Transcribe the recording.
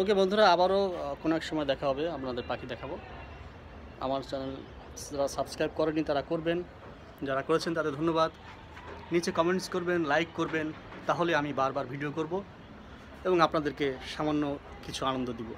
ওকে বন্ধুরা আবারও কোনো এক সময় দেখা হবে আপনাদের পাখি দেখাবো আমার চ্যানেল যারা সাবস্ক্রাইব করেনি তারা করবেন যারা করেছেন তাদের ধন্যবাদ নিচে কমেন্টস করবেন লাইক করবেন তাহলে আমি বারবার ভিডিও করব এবং আপনাদেরকে সামান্য কিছু আনন্দ দিব